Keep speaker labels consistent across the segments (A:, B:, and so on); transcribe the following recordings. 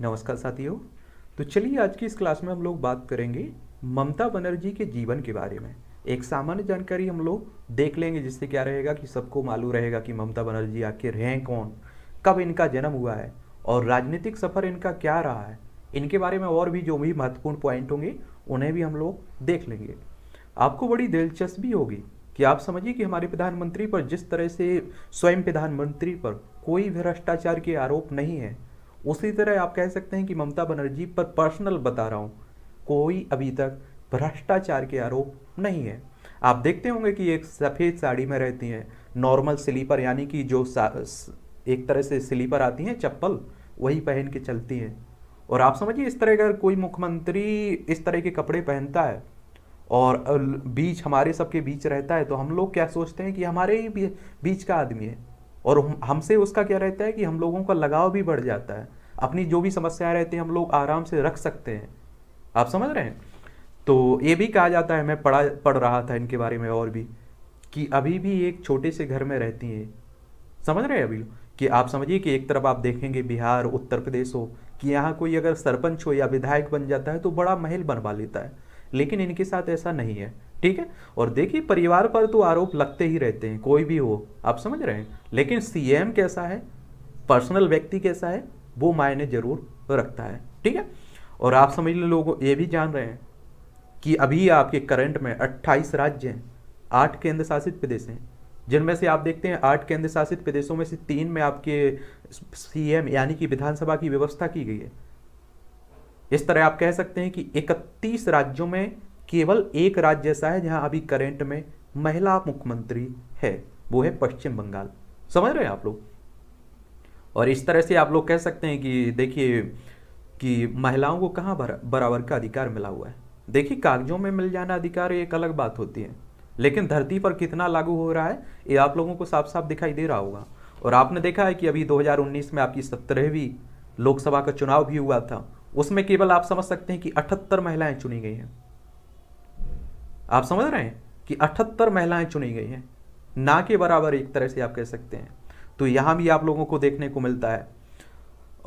A: नमस्कार साथियों तो चलिए आज की इस क्लास में हम लोग बात करेंगे ममता बनर्जी के जीवन के बारे में एक सामान्य जानकारी हम लोग देख लेंगे जिससे क्या रहेगा कि सबको मालूम रहेगा कि ममता बनर्जी आखिर हैं कौन कब इनका जन्म हुआ है और राजनीतिक सफ़र इनका क्या रहा है इनके बारे में और भी जो भी महत्वपूर्ण पॉइंट होंगे उन्हें भी हम लोग देख लेंगे आपको बड़ी दिलचस्पी होगी कि आप समझिए कि हमारे प्रधानमंत्री पर जिस तरह से स्वयं प्रधानमंत्री पर कोई भ्रष्टाचार के आरोप नहीं है उसी तरह आप कह सकते हैं कि ममता बनर्जी पर पर्सनल बता रहा हूँ कोई अभी तक भ्रष्टाचार के आरोप नहीं है आप देखते होंगे कि एक सफ़ेद साड़ी में रहती हैं नॉर्मल स्लीपर यानी कि जो एक तरह से स्लीपर आती हैं चप्पल वही पहन के चलती हैं और आप समझिए इस तरह अगर कोई मुख्यमंत्री इस तरह के कपड़े पहनता है और बीच हमारे सबके बीच रहता है तो हम लोग क्या सोचते हैं कि हमारे ही बीच का आदमी है और हमसे उसका क्या रहता है कि हम लोगों का लगाव भी बढ़ जाता है अपनी जो भी समस्याएं रहती हैं हम लोग आराम से रख सकते हैं आप समझ रहे हैं तो ये भी कहा जाता है मैं पढ़ा पढ़ रहा था इनके बारे में और भी कि अभी भी एक छोटे से घर में रहती हैं समझ रहे हैं अभी कि आप समझिए कि एक तरफ आप देखेंगे बिहार उत्तर प्रदेश हो कि यहाँ कोई अगर सरपंच हो या विधायक बन जाता है तो बड़ा महल बनवा लेता है लेकिन इनके साथ ऐसा नहीं है ठीक है और देखिए परिवार पर तो आरोप लगते ही रहते हैं कोई भी हो आप समझ रहे हैं लेकिन सीएम कैसा है पर्सनल व्यक्ति कैसा है वो मायने जरूर रखता है ठीक है और आप समझ लें लोग ये भी जान रहे हैं कि अभी आपके करंट में 28 राज्य हैं आठ केंद्र शासित प्रदेश हैं जिनमें से आप देखते हैं आठ केंद्र शासित प्रदेशों में से तीन में आपके सीएम यानी कि विधानसभा की व्यवस्था की गई है इस तरह आप कह सकते हैं कि इकतीस राज्यों में केवल एक राज्य ऐसा है जहां अभी करेंट में महिला मुख्यमंत्री है वो है पश्चिम बंगाल समझ रहे हैं आप लोग और इस तरह से आप लोग कह सकते हैं कि देखिए कि महिलाओं को कहाँ बराबर का अधिकार मिला हुआ है देखिए कागजों में मिल जाना अधिकार एक अलग बात होती है लेकिन धरती पर कितना लागू हो रहा है ये आप लोगों को साफ साफ दिखाई दे रहा होगा और आपने देखा है कि अभी 2019 में आपकी सत्रहवीं लोकसभा का चुनाव भी हुआ था उसमें केवल आप समझ सकते हैं कि अठहत्तर महिलाएं चुनी गई हैं आप समझ रहे हैं कि अठहत्तर महिलाएं चुनी गई हैं ना के बराबर एक तरह से आप कह सकते हैं तो यहां भी आप लोगों को देखने को मिलता है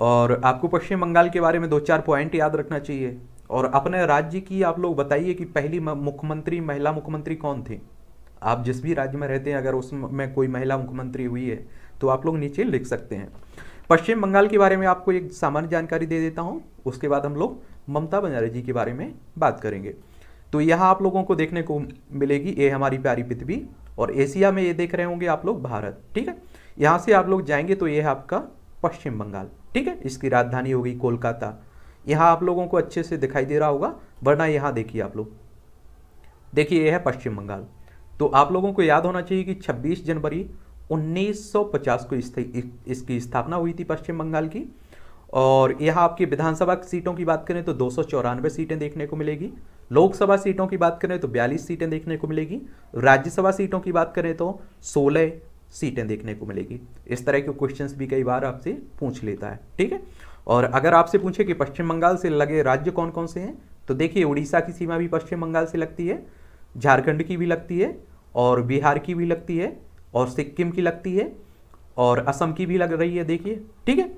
A: और आपको पश्चिम बंगाल के बारे में दो चार पॉइंट याद रखना चाहिए और अपने राज्य की आप लोग बताइए कि पहली मुख्यमंत्री महिला मुख्यमंत्री कौन थी आप जिस भी राज्य में रहते हैं अगर उसमें कोई महिला मुख्यमंत्री हुई है तो आप लोग नीचे लिख सकते हैं पश्चिम बंगाल के बारे में आपको एक सामान्य जानकारी दे देता हूँ उसके बाद हम लोग ममता बनर्जी के बारे में बात करेंगे तो यहाँ आप लोगों को देखने को मिलेगी ये हमारी प्यारी पृथ्वी और एशिया में ये देख रहे होंगे आप लोग भारत ठीक है यहाँ से आप लोग जाएंगे तो ये है आपका पश्चिम बंगाल ठीक है इसकी राजधानी होगी कोलकाता यहाँ आप लोगों को अच्छे से दिखाई दे रहा होगा वरना यहाँ देखिए आप लोग देखिए यह है पश्चिम बंगाल तो आप लोगों को याद होना चाहिए कि 26 जनवरी 1950 को इस इसकी स्थापना हुई थी पश्चिम बंगाल की और यहाँ आपकी विधानसभा सीटों की बात करें तो दो सीटें देखने को मिलेगी लोकसभा सीटों की बात करें तो बयालीस सीटें देखने को मिलेगी राज्यसभा सीटों की बात करें तो सोलह सीटें देखने को मिलेगी इस तरह के क्वेश्चंस भी कई बार आपसे पूछ लेता है ठीक है और अगर आपसे पूछे कि पश्चिम बंगाल से लगे राज्य कौन कौन से हैं तो देखिए उड़ीसा की सीमा भी पश्चिम बंगाल से लगती है झारखंड की भी लगती है और बिहार की भी लगती है और सिक्किम की लगती है और असम की भी लग रही है देखिए ठीक है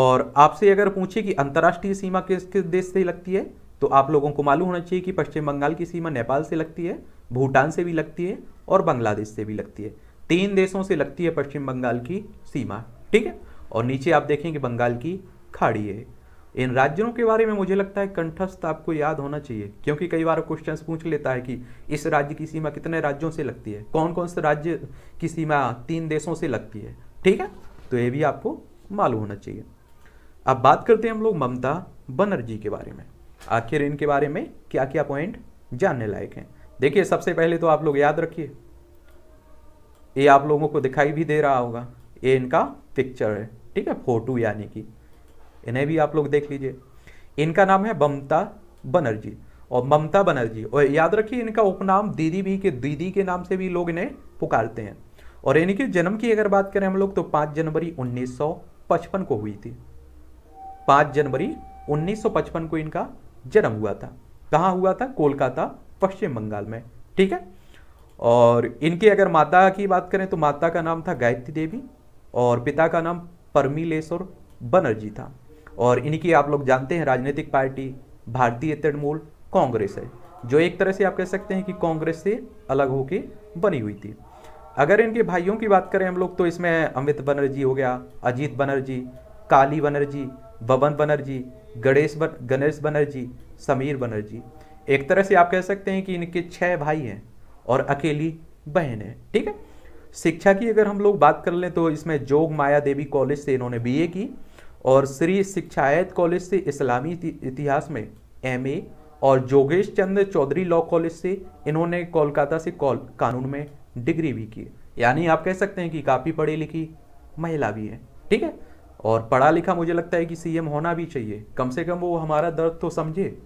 A: और आपसे अगर पूछे कि अंतर्राष्ट्रीय सीमा किस किस देश से लगती है तो आप लोगों को मालूम होना चाहिए कि पश्चिम बंगाल की सीमा नेपाल से लगती है भूटान से भी लगती है और बांग्लादेश से भी लगती है तीन देशों से लगती है पश्चिम बंगाल की सीमा ठीक है और नीचे आप देखेंगे बंगाल की खाड़ी है इन राज्यों के बारे में मुझे लगता है कंठस्थ आपको याद होना चाहिए क्योंकि कई बार क्वेश्चन पूछ लेता है कि इस राज्य की सीमा कितने राज्यों से लगती है कौन कौन से राज्य की सीमा तीन देशों से लगती है ठीक है तो ये भी आपको मालूम होना चाहिए अब बात करते हैं हम लोग ममता बनर्जी के बारे में आखिर इनके बारे में क्या क्या पॉइंट जानने लायक हैं देखिए सबसे पहले तो आप लोग याद रखिए ये आप लोगों को दिखाई भी दे रहा होगा ये इनका पिक्चर है ठीक है फोटो यानी कि इन्हें भी आप लोग देख लीजिए इनका नाम है ममता बनर्जी और ममता बनर्जी और याद रखिए इनका उपनाम दीदी भी के दीदी के नाम से भी लोग इन्हें पुकारते हैं और इनके जन्म की अगर बात करें हम लोग तो 5 जनवरी 1955 को हुई थी 5 जनवरी 1955 को इनका जन्म हुआ था कहाँ हुआ था कोलकाता पश्चिम बंगाल में ठीक है और इनके अगर माता की बात करें तो माता का नाम था गायत्री देवी और पिता का नाम परमिलेश्वर बनर्जी था और इनकी आप लोग जानते हैं राजनीतिक पार्टी भारतीय तृणमूल कांग्रेस है जो एक तरह से आप कह सकते हैं कि कांग्रेस से अलग होके बनी हुई थी अगर इनके भाइयों की बात करें हम लोग तो इसमें अमित बनर्जी हो गया अजीत बनर्जी काली बनर्जी बबन बनर्जी गणेश बन गणेश बनर्जी समीर बनर्जी एक तरह से आप कह सकते हैं कि इनके छह भाई हैं और अकेली बहन है ठीक है शिक्षा की अगर हम लोग बात कर लें तो इसमें जोग माया देवी कॉलेज से इन्होंने बीए की और श्री शिक्षायत कॉलेज से इस्लामी इतिहास में एमए और जोगेश चंद्र चौधरी लॉ कॉलेज से इन्होंने कोलकाता से कॉल कानून में डिग्री भी की यानी आप कह सकते हैं कि काफ़ी पढ़ी लिखी महिला भी है ठीक है और पढ़ा लिखा मुझे लगता है कि सीएम होना भी चाहिए कम से कम वो हमारा दर्द तो समझे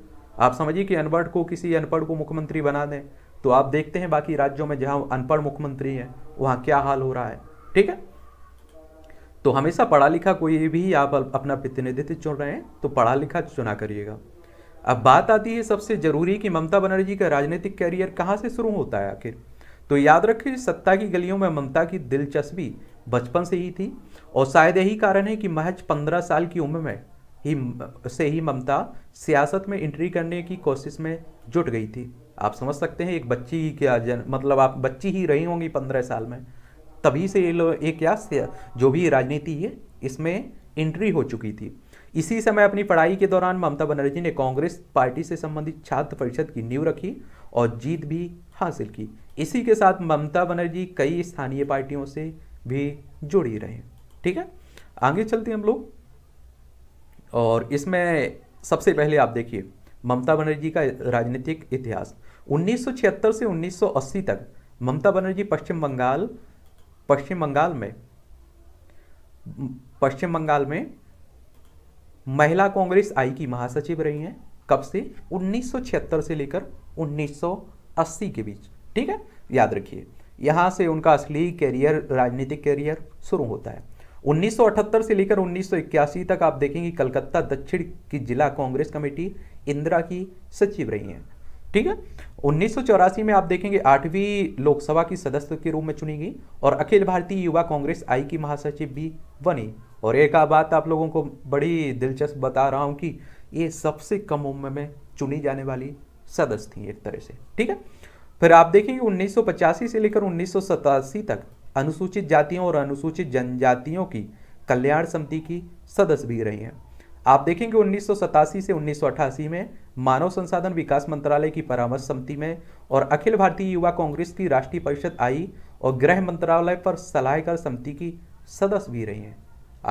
A: आप समझिए कि अनपढ़ को किसी अनपढ़ को मुख्यमंत्री बना दें तो आप देखते हैं बाकी राज्यों में जहां अनपढ़ मुख्यमंत्री हैं वहां क्या हाल हो रहा है ठीक है तो हमेशा पढ़ा लिखा कोई भी आप अपना प्रतिनिधित्व चुन रहे हैं तो पढ़ा लिखा चुना करिएगा अब बात आती है सबसे जरूरी कि ममता बनर्जी का राजनीतिक कैरियर कहाँ से शुरू होता है आखिर तो याद रखिए सत्ता की गलियों में ममता की दिलचस्पी बचपन से ही थी और शायद यही कारण है कि महज पंद्रह साल की उम्र में ही से ही ममता सियासत में एंट्री करने की कोशिश में जुट गई थी आप समझ सकते हैं एक बच्ची ही क्या जन मतलब आप बच्ची ही रही होंगी पंद्रह साल में तभी से ये लोग क्या जो भी राजनीति है इसमें एंट्री हो चुकी थी इसी समय अपनी पढ़ाई के दौरान ममता बनर्जी ने कांग्रेस पार्टी से संबंधित छात्र परिषद की नींव रखी और जीत भी हासिल की इसी के साथ ममता बनर्जी कई स्थानीय पार्टियों से भी जुड़ी रहे ठीक है आगे चलते हम लोग और इसमें सबसे पहले आप देखिए ममता बनर्जी का राजनीतिक इतिहास 1976 से 1980 तक ममता बनर्जी पश्चिम बंगाल पश्चिम बंगाल में पश्चिम बंगाल में महिला कांग्रेस आई की महासचिव रही हैं कब से 1976 से लेकर 1980 के बीच ठीक है याद रखिए यहाँ से उनका असली कैरियर राजनीतिक कैरियर शुरू होता है 1978 से लेकर 1981 तक आप देखेंगे कलकत्ता दक्षिण की जिला कांग्रेस कमेटी इंदिरा की सचिव रही हैं ठीक है उन्नीस में आप देखेंगे आठवीं लोकसभा की सदस्य के रूप में चुनी गई और अखिल भारतीय युवा कांग्रेस आई की महासचिव भी बनी और एक बात आप लोगों को बड़ी दिलचस्प बता रहा हूं कि ये सबसे कम उम्र में चुनी जाने वाली सदस्य थी एक तरह से ठीक है फिर आप देखेंगे उन्नीस से लेकर उन्नीस तक अनुसूचित जातियों और अनुसूचित जनजातियों की कल्याण समिति की सदस्य भी रही हैं आप देखेंगे उन्नीस से उन्नीस में मानव संसाधन विकास मंत्रालय की परामर्श समिति में और अखिल भारतीय युवा कांग्रेस की राष्ट्रीय परिषद आई और गृह मंत्रालय पर सलाहकार समिति की सदस्य भी रही हैं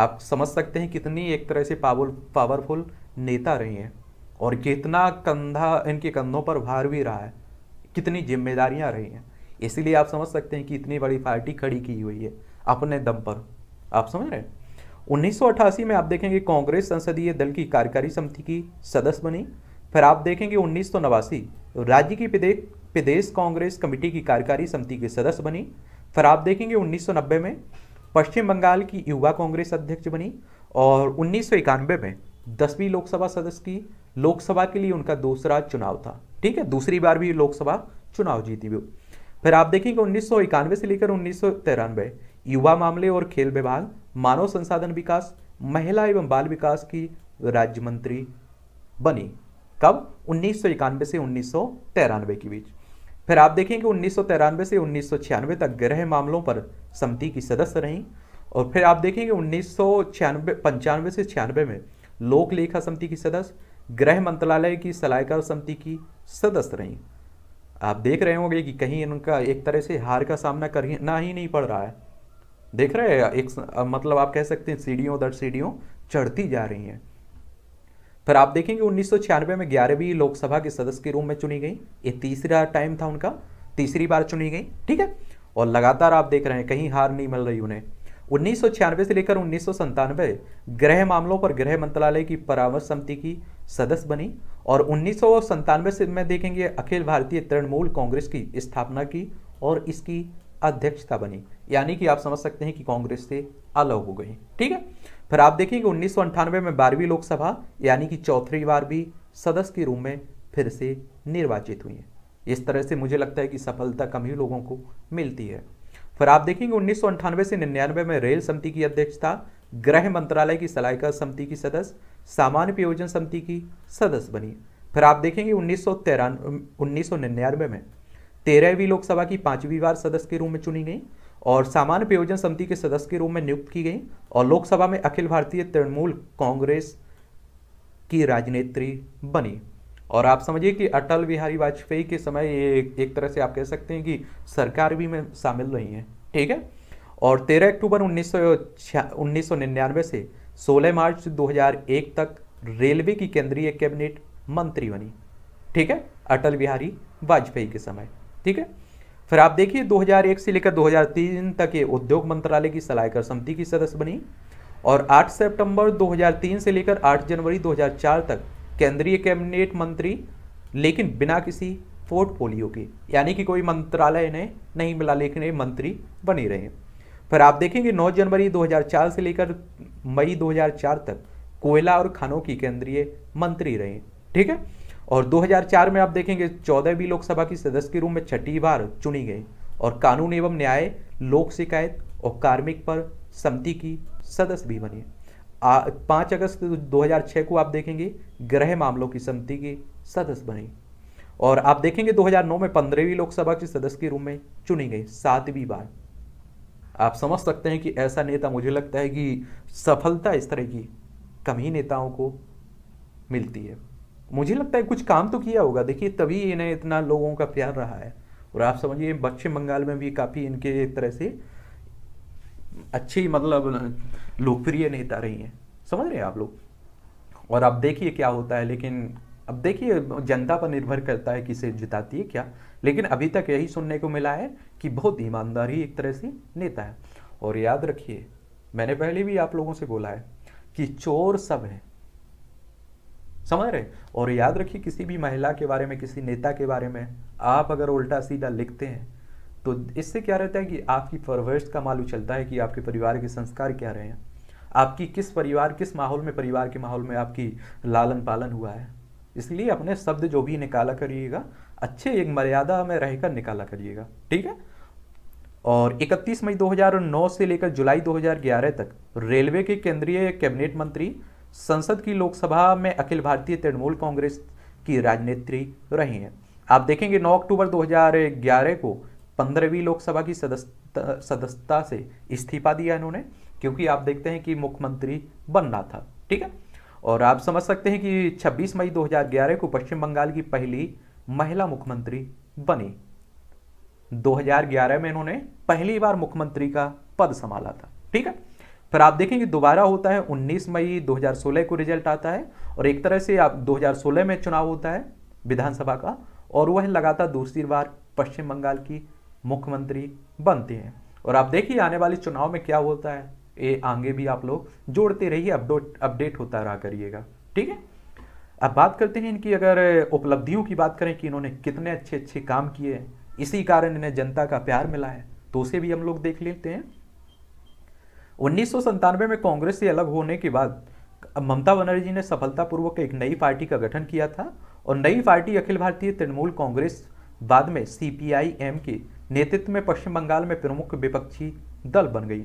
A: आप समझ सकते हैं कितनी एक तरह से पावर पावरफुल नेता रही हैं और कितना कंधा इनके कंधों पर भार भी रहा है कितनी जिम्मेदारियां रही हैं इसीलिए आप समझ सकते हैं कि इतनी बड़ी पार्टी खड़ी की हुई है अपने दम पर आप समझ रहे हैं 1988 में आप देखेंगे कांग्रेस संसदीय दल की कार्यकारी समिति की सदस्य बनी फिर आप देखेंगे उन्नीस राज्य की प्रदेश प्रदेश कांग्रेस कमेटी की कार्यकारी समिति के सदस्य बनी फिर आप देखेंगे 1990 में पश्चिम बंगाल की युवा कांग्रेस अध्यक्ष बनी और उन्नीस में दसवीं लोकसभा सदस्य की लोकसभा के लिए उनका दूसरा चुनाव था ठीक है दूसरी बार भी लोकसभा चुनाव जीती हुई फिर आप देखेंगे उन्नीस से लेकर उन्नीस युवा मामले और खेल विभाग मानव संसाधन विकास महिला एवं बाल विकास की राज्य मंत्री बनी कब उन्नीस से उन्नीस के बीच फिर आप देखेंगे उन्नीस से उन्नीस तक गृह मामलों पर समिति की सदस्य रहीं और फिर आप देखेंगे उन्नीस सौ पंचानवे से छियानवे में लोक लेखा समिति की सदस्य गृह मंत्रालय की सलाहकार समिति की सदस्य रहीं आप देख रहे होंगे कि कहीं इनका एक तरह से हार का सामना करना ही नहीं पड़ रहा है देख रहे हैं एक मतलब आप कह सकते हैं सीढ़ियों दर सीढ़ियों चढ़ती जा रही हैं फिर आप देखेंगे उन्नीस में ग्यारहवीं लोकसभा के सदस्य के रूप में चुनी गई ये तीसरा टाइम था उनका तीसरी बार चुनी गई ठीक है और लगातार आप देख रहे हैं कहीं हार नहीं मिल रही उन्हें उन्नीस से लेकर उन्नीस गृह मामलों पर गृह मंत्रालय की परामर्श समिति की सदस्य बनी और उन्नीस से में देखेंगे अखिल भारतीय तृणमूल कांग्रेस की स्थापना की और इसकी अध्यक्षता बनी यानी कि आप समझ सकते हैं कि कांग्रेस से अलग हो गई ठीक है फिर आप देखेंगे उन्नीस में बारहवीं लोकसभा यानी कि चौथी बार भी सदस्य के रूप में फिर से निर्वाचित हुई है इस तरह से मुझे लगता है कि सफलता कम ही लोगों को मिलती है फिर आप देखेंगे उन्नीस से निन्यानवे में रेल समिति की अध्यक्षता गृह मंत्रालय की सलाहकार समिति की सदस्य सामान्य प्रयोजन समिति की सदस्य बनी फिर आप देखेंगे उन्नीस उन्नीस में तेरहवीं लोकसभा की पांचवी बार सदस्य के रूप में चुनी गई और सामान्य प्रयोजन समिति के सदस्य के रूप में नियुक्त की गई और लोकसभा में अखिल भारतीय तृणमूल कांग्रेस की राजनेत्री बनी और आप समझिए कि अटल बिहारी वाजपेयी के समय ये एक तरह से आप कह सकते हैं कि सरकार भी में शामिल रही है ठीक है और 13 अक्टूबर उन्नीस सौ से 16 मार्च 2001 तक रेलवे की केंद्रीय कैबिनेट मंत्री बनी ठीक है अटल बिहारी वाजपेयी के समय ठीक है फिर आप देखिए 2001 से लेकर 2003 तक ये उद्योग मंत्रालय की सलाहकार समिति की सदस्य बनी और 8 सितंबर 2003 से लेकर 8 जनवरी 2004 तक केंद्रीय कैबिनेट मंत्री लेकिन बिना किसी पोर्टफोलियो के यानी कि कोई मंत्रालय ने नहीं मिला लेकिन ये मंत्री बने रहे फिर आप देखेंगे 9 जनवरी 2004 से लेकर मई 2004 तक कोयला और खानों की केंद्रीय मंत्री रहे ठीक है और 2004 में आप देखेंगे चौदहवीं लोकसभा की सदस्य के रूप में छठी बार चुनी गई और कानून एवं न्याय लोक शिकायत और कार्मिक पर समिति की सदस्य भी बनी पाँच अगस्त 2006 को आप देखेंगे गृह मामलों की समिति के सदस्य बने और आप देखेंगे 2009 में पंद्रहवीं लोकसभा के सदस्य के रूप में चुनी गई सातवीं बार आप समझ सकते हैं कि ऐसा नेता मुझे लगता है कि सफलता इस तरह की कम ही नेताओं को मिलती है मुझे लगता है कुछ काम तो किया होगा देखिए तभी इन्हें इतना लोगों का प्यार रहा है और आप समझिए पश्चिम बंगाल में भी काफ़ी इनके एक तरह से अच्छी मतलब लोकप्रिय नेता रही हैं समझ रहे हैं आप लोग और अब देखिए क्या होता है लेकिन अब देखिए जनता पर निर्भर करता है किसे जिताती है क्या लेकिन अभी तक यही सुनने को मिला है कि बहुत ईमानदार ही एक तरह से नेता है और याद रखिए मैंने पहले भी आप लोगों से बोला है कि चोर सब हैं समझ रहे और याद रखिए किसी भी महिला के बारे में किसी नेता के बारे में आप अगर उल्टा सीधा लिखते हैं तो इससे क्या रहता है कि आपकी परवरिश का मालूम चलता है कि आपके परिवार के संस्कार क्या रहे हैं आपकी किस परिवार किस माहौल में परिवार के माहौल में आपकी लालन पालन हुआ है इसलिए अपने शब्द जो भी निकाला करिएगा अच्छे एक मर्यादा में रहकर निकाला करिएगा ठीक है और 31 मई 2009 से लेकर जुलाई 2011 तक रेलवे के केंद्रीय कैबिनेट मंत्री संसद की लोकसभा में अखिल भारतीय तृणमूल कांग्रेस की राजनेत्री रही हैं आप देखेंगे 9 अक्टूबर 2011 को पंद्रहवीं लोकसभा की सदस्यता सदस्यता से इस्तीफा दिया इन्होंने क्योंकि आप देखते हैं कि मुख्यमंत्री बनना था ठीक है और आप समझ सकते हैं कि 26 मई 2011 को पश्चिम बंगाल की पहली महिला मुख्यमंत्री बनी 2011 में इन्होंने पहली बार मुख्यमंत्री का पद संभाला था ठीक है फिर आप देखेंगे दोबारा होता है 19 मई 2016 को रिजल्ट आता है और एक तरह से आप 2016 में चुनाव होता है विधानसभा का और वह लगातार दूसरी बार पश्चिम बंगाल की मुख्यमंत्री बनते हैं और आप देखिए आने वाले चुनाव में क्या होता है ये आगे भी आप लोग जोड़ते रहिए अपडेट अपडेट होता रहा करिएगा ठीक है अब बात करते हैं इनकी अगर उपलब्धियों की बात करें कि इन्होंने कितने अच्छे अच्छे काम किए हैं इसी कारण इन्हें जनता का प्यार मिला है तो उसे भी हम लोग देख लेते हैं उन्नीस में कांग्रेस से अलग होने के बाद ममता बनर्जी ने सफलतापूर्वक एक नई पार्टी का गठन किया था और नई पार्टी अखिल भारतीय तृणमूल कांग्रेस बाद में सी के नेतृत्व में पश्चिम बंगाल में प्रमुख विपक्षी दल बन गई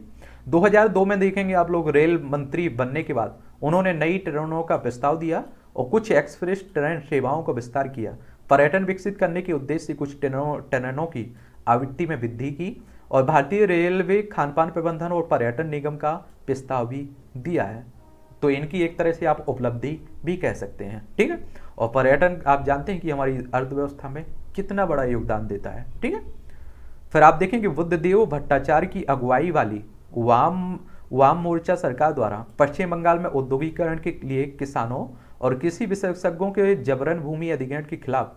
A: 2002 में देखेंगे आप लोग रेल मंत्री बनने के बाद उन्होंने नई ट्रेनों का प्रस्ताव दिया और कुछ एक्सप्रेस ट्रेन सेवाओं का विस्तार किया पर्यटन विकसित करने के उद्देश्य से कुछ ट्रेनों ट्रेनों की आवृत्ति में वृद्धि की और भारतीय रेलवे खानपान प्रबंधन और पर्यटन निगम का प्रस्ताव भी दिया है तो इनकी एक तरह से आप उपलब्धि भी कह सकते हैं ठीक है और पर्यटन आप जानते हैं कि हमारी अर्थव्यवस्था में कितना बड़ा योगदान देता है ठीक है फिर आप देखेंगे बुद्धदेव भट्टाचार्य की अगुवाई वाली वाम वाम मोर्चा सरकार द्वारा पश्चिम बंगाल में औद्योगिकरण के लिए किसानों और कृषि विशेषज्ञों के जबरन भूमि अधिग्रहण के खिलाफ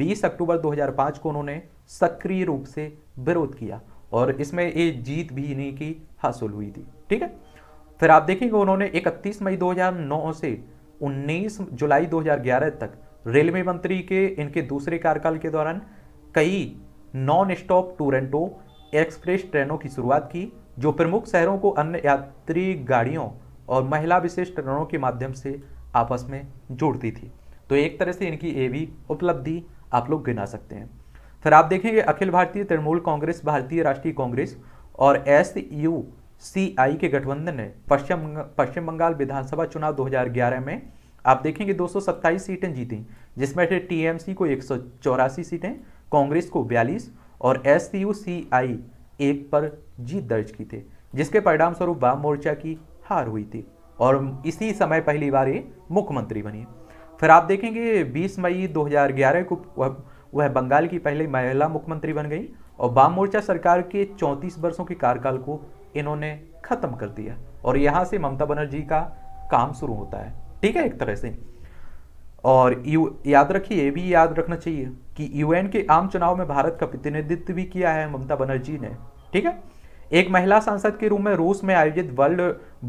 A: 20 अक्टूबर 2005 को उन्होंने सक्रिय रूप से विरोध किया और इसमें ये जीत भी इन्हीं की हासिल हुई थी ठीक है फिर आप देखेंगे उन्होंने 31 मई 2009 से 19 जुलाई 2011 तक रेलवे मंत्री के इनके दूसरे कार्यकाल के दौरान कई नॉन स्टॉप टूर एक्सप्रेस ट्रेनों की शुरुआत की जो प्रमुख शहरों को अन्य यात्री गाड़ियों और महिला विशेष ट्रेनों के माध्यम से आपस में जोड़ती थी तो एक तरह से इनकी ये भी उपलब्धि आप लोग गिना सकते हैं फिर आप देखेंगे अखिल भारतीय तृणमूल कांग्रेस भारतीय राष्ट्रीय कांग्रेस और एस यू सी आई के गठबंधन ने पश्चिम पश्चिम बंगाल विधानसभा चुनाव 2011 में आप देखेंगे सत्ताईस सीटें जीती जिसमें से टीएमसी को एक सीटें कांग्रेस को बयालीस और एस सी आई एक पर जीत दर्ज की थी जिसके परिणाम स्वरूप वाम मोर्चा की हार हुई थी और इसी समय पहली बार ये मुख्यमंत्री बनी फिर आप देखेंगे 20 मई 2011 को वह बंगाल की पहली महिला मुख्यमंत्री बन गई और वाम मोर्चा सरकार के 34 वर्षों के कार्यकाल को इन्होंने खत्म कर दिया और यहाँ से ममता बनर्जी का काम शुरू होता है ठीक है एक तरह से और याद रखिए ये भी याद रखना चाहिए कि यूएन के आम चुनाव में भारत का प्रतिनिधित्व भी किया है ममता बनर्जी ने ठीक है एक महिला सांसद के रूप में रूस में आयोजित world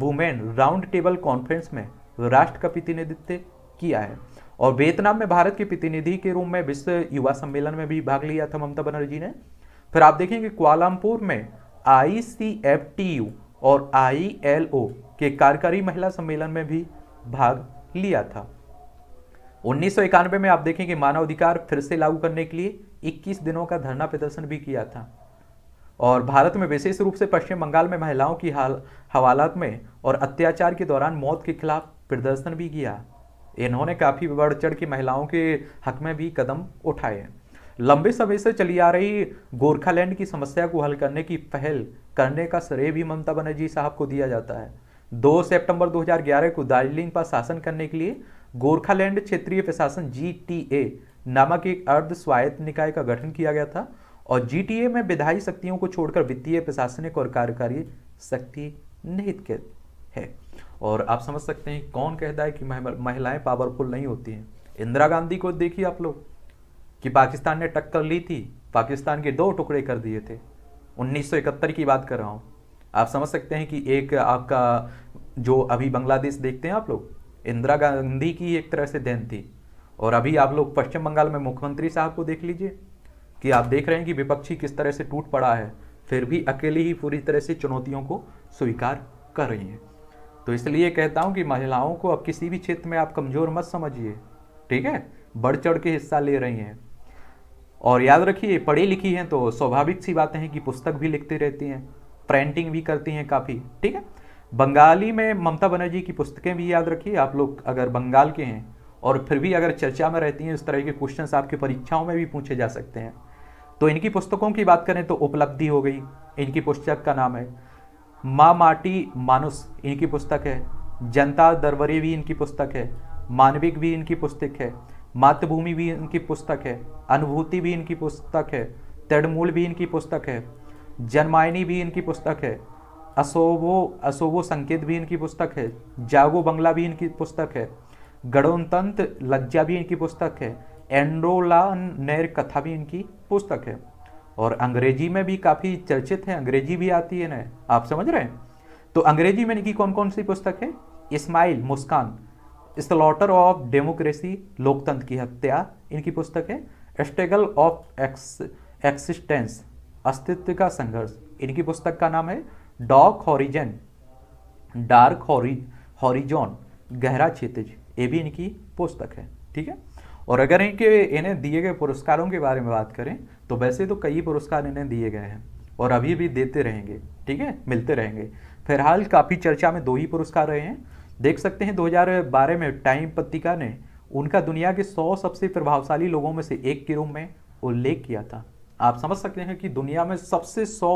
A: women round table conference में राष्ट्र का प्रतिनिधित्व किया है और वियतनाम में भारत के प्रतिनिधि के रूप में विश्व युवा सम्मेलन में भी भाग लिया था ममता बनर्जी ने फिर आप देखेंगे क्वालमपुर में आई और आई के कार्यकारी महिला सम्मेलन में भी भाग लिया था 1991 में आप देखें कि मानवाधिकार फिर से लागू करने के लिए 21 दिनों का धरना प्रदर्शन भी किया था और भारत में विशेष रूप से पश्चिम बंगाल में महिलाओं की हाल हवालात में और अत्याचार के दौरान मौत के खिलाफ प्रदर्शन भी किया इन्होंने काफ़ी बढ़ चढ़ के महिलाओं के हक में भी कदम उठाए लंबे समय से चली आ रही गोरखालैंड की समस्या को हल करने की पहल करने का श्रेय भी ममता बनर्जी साहब को दिया जाता है 2 सितंबर 2011 को दार्जिलिंग पर शासन करने के लिए गोरखालैंड क्षेत्रीय प्रशासन जीटीए नामक एक अर्ध स्वायत्त निकाय का गठन किया गया था और जीटीए में विधायी शक्तियों को छोड़कर वित्तीय प्रशासनिक और कार्यकारी शक्ति निहित है और आप समझ सकते हैं कौन कहता है कि महिलाएं पावरफुल नहीं होती हैं इंदिरा गांधी को देखिए आप लोग कि पाकिस्तान ने टक्कर ली थी पाकिस्तान के दो टुकड़े कर दिए थे 1971 की बात कर रहा हूँ आप समझ सकते हैं कि एक आपका जो अभी बांग्लादेश देखते हैं आप लोग इंदिरा गांधी की एक तरह से देन थी और अभी आप लोग पश्चिम बंगाल में मुख्यमंत्री साहब को देख लीजिए कि आप देख रहे हैं कि विपक्षी किस तरह से टूट पड़ा है फिर भी अकेली ही पूरी तरह से चुनौतियों को स्वीकार कर रही हैं तो इसलिए कहता हूं कि महिलाओं को अब किसी भी क्षेत्र में आप कमज़ोर मत समझिए ठीक है बढ़ चढ़ के हिस्सा ले रही हैं और याद रखिए पढ़ी लिखी हैं तो स्वाभाविक सी बातें हैं कि पुस्तक भी लिखती रहती हैं प्रिंटिंग भी करती हैं काफ़ी ठीक है बंगाली में ममता बनर्जी की पुस्तकें भी याद रखिए आप लोग अगर बंगाल के हैं और फिर भी अगर चर्चा में रहती हैं इस तरह के क्वेश्चन आपकी परीक्षाओं में भी पूछे जा सकते हैं तो इनकी पुस्तकों की बात करें तो उपलब्धि हो गई इनकी पुस्तक का नाम है माँ माटी मानुस इनकी पुस्तक है जनता दरवरी भी इनकी पुस्तक है मानविक भी इनकी पुस्तक है मातृभूमि भी इनकी पुस्तक है अनुभूति भी इनकी पुस्तक है तृणमूल भी इनकी पुस्तक है जनमायनी भी इनकी पुस्तक है असोबो असोबो संकेत भी इनकी पुस्तक है जागो बंगला भी इनकी पुस्तक है गणतंत्र लज्जा भी इनकी पुस्तक है एंड्रोला नैर कथा भी इनकी पुस्तक है और अंग्रेजी में भी काफ़ी चर्चित है अंग्रेजी भी आती है ना आप समझ रहे हैं तो अंग्रेजी में इनकी कौन कौन सी पुस्तक है इस्माइल मुस्कान स्लॉटर ऑफ डेमोक्रेसी लोकतंत्र की हत्या इनकी पुस्तक है स्ट्रगल ऑफ एक्स एक्सिस्टेंस अस्तित्व का संघर्ष इनकी पुस्तक का नाम है डार्क हॉरिजन डार्क हॉरिजॉन गहरा क्षेत्र ये भी इनकी पुस्तक है ठीक है और अगर इनके इन्हें दिए गए पुरस्कारों के बारे में बात करें तो वैसे तो कई पुरस्कार इन्हें दिए गए हैं और अभी भी देते रहेंगे ठीक है मिलते रहेंगे फिलहाल काफ़ी चर्चा में दो ही पुरस्कार रहे हैं देख सकते हैं 2012 में टाइम पत्रिका ने उनका दुनिया के 100 सबसे प्रभावशाली लोगों में से एक के रूप में उल्लेख किया था आप समझ सकते हैं कि दुनिया में सबसे 100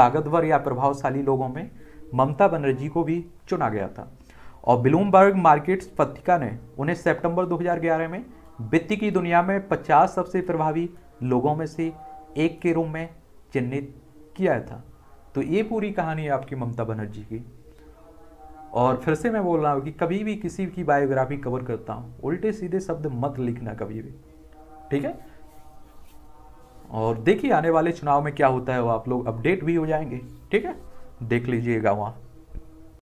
A: ताकतवर या प्रभावशाली लोगों में ममता बनर्जी को भी चुना गया था और ब्लूमबर्ग मार्केट्स पत्रिका ने उन्हें सितंबर 2011 में वित्त की दुनिया में 50 सबसे प्रभावी लोगों में से एक के रूप में चिन्हित किया था तो ये पूरी कहानी है आपकी ममता बनर्जी की और फिर से मैं बोल रहा हूँ कि कभी भी किसी की बायोग्राफी कवर करता हूँ उल्टे सीधे शब्द मत लिखना कभी भी ठीक है और देखिए आने वाले चुनाव में क्या होता है वो आप लोग अपडेट भी हो जाएंगे ठीक है देख लीजिएगा वहाँ